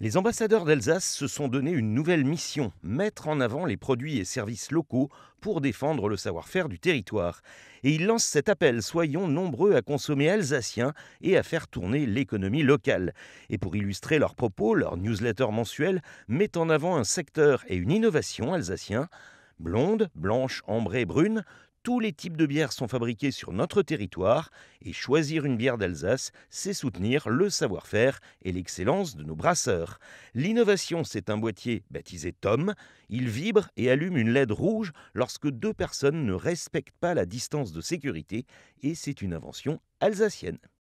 Les ambassadeurs d'Alsace se sont donné une nouvelle mission, mettre en avant les produits et services locaux pour défendre le savoir-faire du territoire. Et ils lancent cet appel, soyons nombreux à consommer alsacien et à faire tourner l'économie locale. Et pour illustrer leurs propos, leur newsletter mensuel met en avant un secteur et une innovation alsacien. Blonde, blanche, ambrée, brune, tous les types de bières sont fabriqués sur notre territoire et choisir une bière d'Alsace, c'est soutenir le savoir-faire et l'excellence de nos brasseurs. L'innovation, c'est un boîtier baptisé Tom. Il vibre et allume une LED rouge lorsque deux personnes ne respectent pas la distance de sécurité et c'est une invention alsacienne.